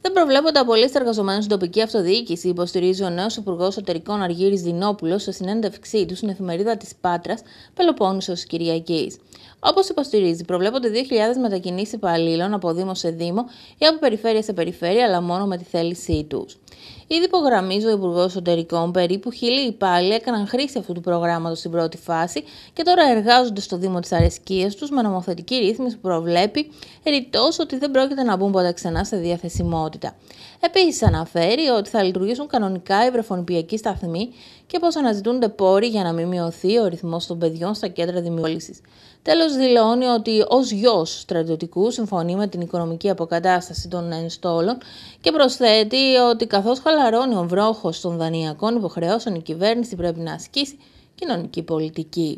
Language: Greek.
Δεν προβλέπονται απολύσεις εργαζομένων στην τοπική αυτοδιοίκηση, υποστηρίζει ο νέος Υπουργός Εσωτερικών Αργύρης Δινόπουλος σε συνέντευξή του στην εφημερίδα της Πάτρας Πελοπόννησος Κυριακής. Όπως υποστηρίζει, προβλέπονται 2.000 μετακινήσεις υπαλλήλων από Δήμο σε Δήμο ή από περιφέρεια σε περιφέρεια, αλλά μόνο με τη θέλησή τους. Ήδη υπογραμμίζει ο Υπουργός Εσωτερικών, περίπου χίλιοι υπάλληλοι έκαναν χρήση αυτού του προγράμματος στην πρώτη φάση και τώρα εργάζονται στο Δήμο της Αρεσκίας τους με νομοθετική ρύθμιση που προβλέπει ρητός ότι δεν πρόκειται να μπουν ποτέ ξανά σε διαθεσιμότητα. Επίσης, αναφέρει ότι θα λειτουργήσουν κανονικά οι βρεφονιπιακοί σταθμοί και πως αναζητούνται πόροι για να μην μειωθεί ο ρυθμός των παιδιών στα κέντρα δημιούργησης. Τέλος, δηλώνει ότι ως γιος στρατιωτικού συμφωνεί με την οικονομική αποκατάσταση των ενστόλων και προσθέτει ότι καθώς χαλαρώνει ο βρόχος των δανειακών υποχρεώσεων, η κυβέρνηση πρέπει να ασκήσει κοινωνική πολιτική.